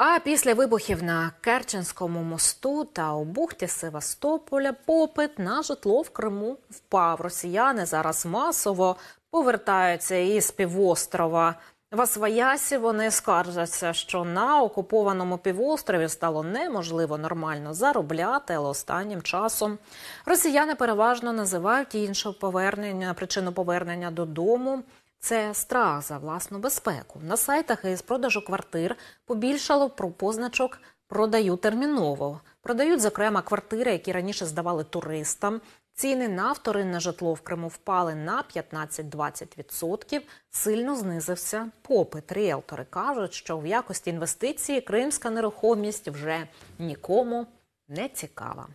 А після вибухів на Керченському мосту та у бухті Севастополя попит на житло в Криму впав. Росіяни зараз масово повертаються із півострова. В Асвоясі вони скаржаться, що на окупованому півострові стало неможливо нормально заробляти, але останнім часом росіяни переважно називають інше повернення причину повернення додому це страх за власну безпеку. На сайтах із продажу квартир побільшало про позначок продаю терміново. Продають, зокрема, квартири, які раніше здавали туристам. Ціни на вторинне житло в Криму впали на 15-20%. Сильно знизився попит. Ріелтори кажуть, що в якості інвестиції кримська нерухомість вже нікому не цікава.